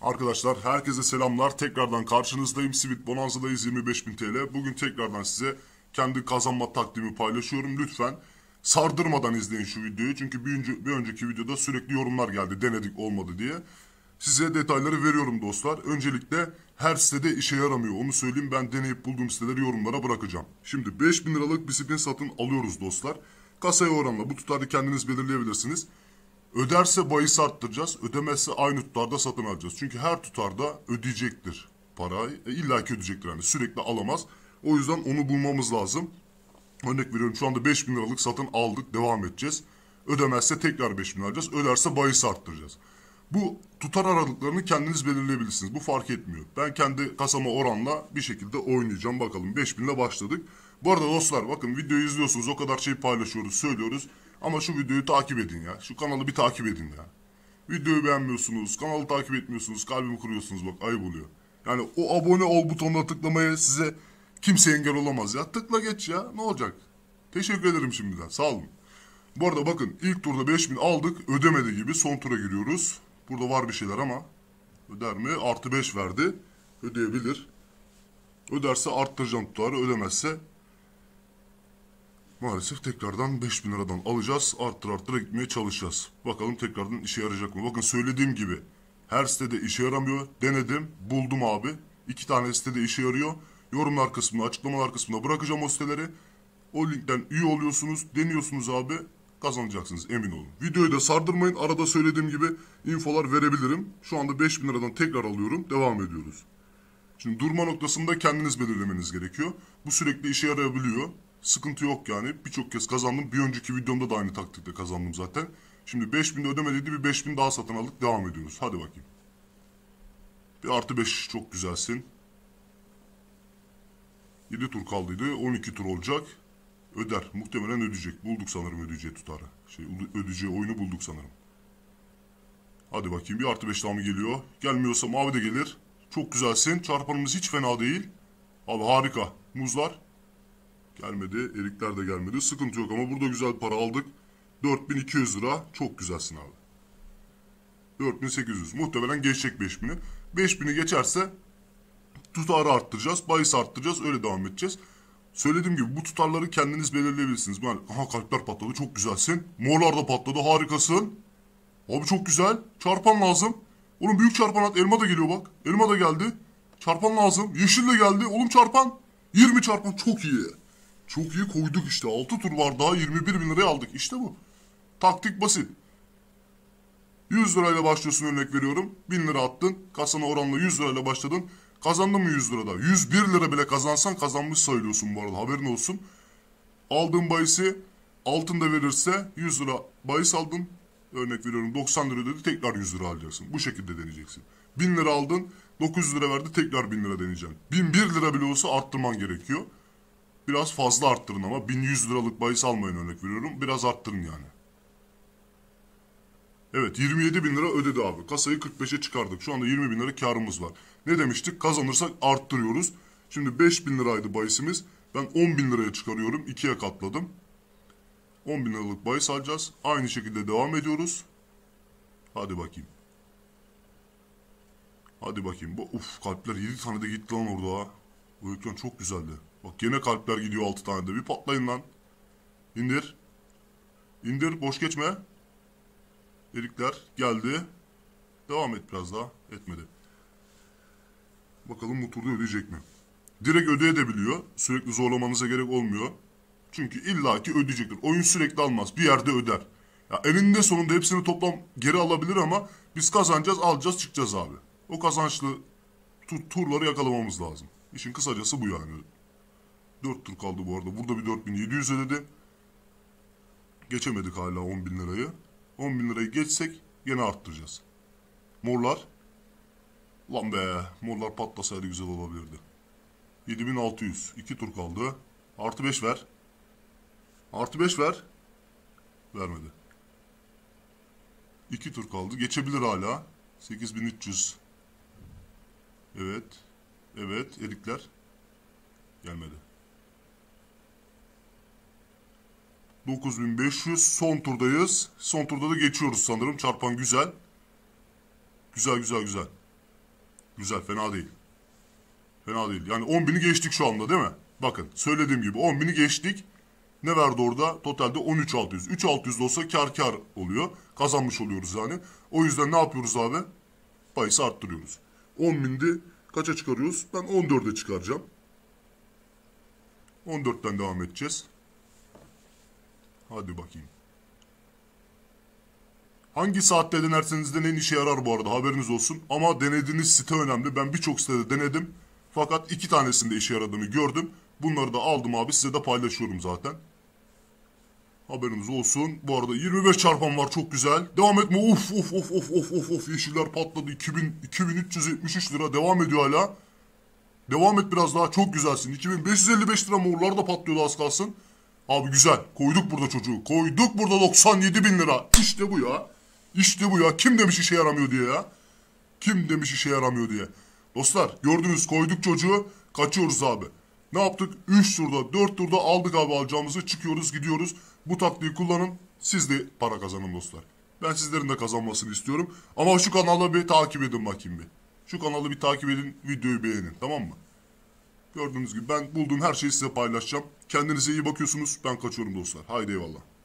Arkadaşlar herkese selamlar. Tekrardan karşınızdayım. Sivit Bonanza'dayız 25.000 TL. Bugün tekrardan size kendi kazanma takdimi paylaşıyorum. Lütfen sardırmadan izleyin şu videoyu. Çünkü bir, önce, bir önceki videoda sürekli yorumlar geldi denedik olmadı diye. Size detayları veriyorum dostlar. Öncelikle her sitede işe yaramıyor. Onu söyleyeyim ben deneyip bulduğum siteleri yorumlara bırakacağım. Şimdi 5000 liralık bisiklet satın alıyoruz dostlar. Kasaya oranla bu tutarı kendiniz belirleyebilirsiniz. Öderse bahis arttıracağız. Ödemezse aynı tutarda satın alacağız. Çünkü her tutarda ödeyecektir parayı. E, İlla ki ödeyecektir yani sürekli alamaz. O yüzden onu bulmamız lazım. Örnek veriyorum şu anda 5 bin liralık satın aldık devam edeceğiz. Ödemezse tekrar 5 bin alacağız. Öderse bahis arttıracağız. Bu tutar aralıklarını kendiniz belirleyebilirsiniz. Bu fark etmiyor. Ben kendi kasama oranla bir şekilde oynayacağım. Bakalım 5000 ile başladık. Bu arada dostlar bakın videoyu izliyorsunuz. O kadar şey paylaşıyoruz, söylüyoruz. Ama şu videoyu takip edin ya. Şu kanalı bir takip edin ya. Videoyu beğenmiyorsunuz, kanalı takip etmiyorsunuz, kalbimi kırıyorsunuz bak ayıp oluyor. Yani o abone ol butonuna tıklamaya size kimse engel olamaz ya. Tıkla geç ya ne olacak? Teşekkür ederim şimdiden sağ olun. Bu arada bakın ilk turda 5000 aldık ödemedi gibi son tura giriyoruz. Burada var bir şeyler ama öder mi? Artı 5 verdi ödeyebilir. Öderse arttıracağım tutarı ödemezse Maalesef tekrardan 5000 liradan alacağız. Arttır arttır gitmeye çalışacağız. Bakalım tekrardan işe yarayacak mı? Bakın söylediğim gibi her sitede işe yaramıyor. Denedim. Buldum abi. İki tane sitede işe yarıyor. Yorumlar kısmına, açıklamalar kısmına bırakacağım o siteleri. O linkten üye oluyorsunuz. Deniyorsunuz abi. Kazanacaksınız emin olun. Videoyu da sardırmayın. Arada söylediğim gibi infolar verebilirim. Şu anda 5000 liradan tekrar alıyorum. Devam ediyoruz. Şimdi durma noktasında kendiniz belirlemeniz gerekiyor. Bu sürekli işe yarayabiliyor. Sıkıntı yok yani. Birçok kez kazandım. Bir önceki videomda da aynı taktikle kazandım zaten. Şimdi 5000 de ödeme dedi. Bir 5000 daha satın aldık. Devam ediyoruz. Hadi bakayım. Bir artı 5 çok güzelsin. 7 tur kaldıydı. 12 tur olacak. Öder. Muhtemelen ödeyecek. Bulduk sanırım ödeyeceği tutarı. Şey, ödeyeceği oyunu bulduk sanırım. Hadi bakayım bir artı 5 daha mı geliyor? Gelmiyorsa mavi de gelir. Çok güzelsin. Çarpanımız hiç fena değil. Abi harika. Muzlar. Gelmedi. Erikler de gelmedi. Sıkıntı yok ama burada güzel para aldık. 4200 lira. Çok güzelsin abi. 4800. Muhtemelen geçecek 5000'i. 5000'i geçerse tutarı arttıracağız. Bahis arttıracağız. Öyle devam edeceğiz. Söylediğim gibi bu tutarları kendiniz belirleyebilirsiniz. Ben, aha kalpler patladı. Çok güzelsin. Morlar da patladı. Harikasın. Abi çok güzel. Çarpan lazım. Oğlum büyük çarpan at. Elma da geliyor bak. Elma da geldi. Çarpan lazım. Yeşil de geldi. Oğlum çarpan. 20 çarpan çok iyi. Çok iyi koyduk işte. 6 tur var daha 21 bin liraya aldık. İşte bu. Taktik basit. 100 lirayla başlıyorsun örnek veriyorum. 1000 lira attın. Kasana oranla 100 lirayla başladın. Kazandın mı 100 lirada? 101 lira bile kazansan kazanmış sayılıyorsun bu arada haberin olsun. Aldığın bahisi altında verirse 100 lira bahis aldın. Örnek veriyorum 90 lira dedi tekrar 100 lira alacaksın. Bu şekilde deneyeceksin. 1000 lira aldın 900 lira verdi tekrar 1000 lira deneyeceksin. 1001 lira bile olsa arttırman gerekiyor. Biraz fazla arttırın ama 1100 liralık bahis almayın örnek veriyorum. Biraz arttırın yani. Evet 27 bin lira ödedi abi. Kasayı 45'e çıkardık. Şu anda 20 bin lira karımız var. Ne demiştik? Kazanırsak arttırıyoruz. Şimdi 5 bin liraydı bahisimiz. Ben 10 bin liraya çıkarıyorum. 2'ye katladım. 10 bin liralık bahis alacağız. Aynı şekilde devam ediyoruz. Hadi bakayım. Hadi bakayım. Uf kalpler 7 tane de gitti lan orada ha. O ekran çok güzeldi. Bak gene kalpler gidiyor 6 tane de. Bir patlayın lan. İndir. İndir. Boş geçme. Erikler geldi. Devam et biraz daha. Etmedi. Bakalım bu turda ödeyecek mi? Direkt ödeyebiliyor. Sürekli zorlamanıza gerek olmuyor. Çünkü illaki ödeyecektir. Oyun sürekli almaz. Bir yerde öder. Ya elinde sonunda hepsini toplam geri alabilir ama biz kazanacağız, alacağız, çıkacağız abi. O kazançlı tur turları yakalamamız lazım. İşin kısacası bu yani. 4 tur kaldı bu arada. Burada bir 4700 ödedi. Geçemedik hala 10 bin lirayı. 10 bin lirayı geçsek yine arttıracağız. Morlar. Lan be morlar patlasaydı güzel olabilirdi. 7600. 2 tur kaldı. Artı 5 ver. Artı 5 ver. Vermedi. 2 tur kaldı. Geçebilir hala. 8300. Evet. Evet. Erikler. Gelmedi. 9500 son turdayız. Son turda da geçiyoruz sanırım. Çarpan güzel. Güzel güzel güzel. Güzel fena değil. Fena değil. Yani 10.000'i geçtik şu anda değil mi? Bakın söylediğim gibi 10.000'i geçtik. Ne verdi orada? Totalde 13.600. 3.600 olsa kar kar oluyor. Kazanmış oluyoruz yani. O yüzden ne yapıyoruz abi? Bayisi arttırıyoruz. 10.000'di. Kaça çıkarıyoruz? Ben 14'e çıkaracağım. 14'ten devam edeceğiz. Hadi bakayım. Hangi saatte denerseniz deneyin işe yarar bu arada haberiniz olsun. Ama denediğiniz site önemli. Ben birçok sitede denedim. Fakat iki tanesinde işe yaradığını gördüm. Bunları da aldım abi size de paylaşıyorum zaten. Haberiniz olsun. Bu arada 25 çarpan var çok güzel. Devam etme. Uf uf uf uf uf uf uf. Yeşiller patladı. 2000, 2373 lira devam ediyor hala. Devam et biraz daha çok güzelsin. 2555 lira morlar da patlıyordu az kalsın. Abi güzel. Koyduk burada çocuğu. Koyduk burada 97 bin lira. İşte bu ya. İşte bu ya. Kim demiş işe yaramıyor diye ya. Kim demiş işe yaramıyor diye. Dostlar gördünüz koyduk çocuğu. Kaçıyoruz abi. Ne yaptık? 3 turda 4 turda aldık abi alacağımızı. Çıkıyoruz gidiyoruz. Bu taktiği kullanın. Siz de para kazanın dostlar. Ben sizlerin de kazanmasını istiyorum. Ama şu kanalı bir takip edin bakayım bir. Şu kanalı bir takip edin. Videoyu beğenin tamam mı? Gördüğünüz gibi ben bulduğum her şeyi size paylaşacağım. Kendinize iyi bakıyorsunuz. Ben kaçıyorum dostlar. Haydi eyvallah.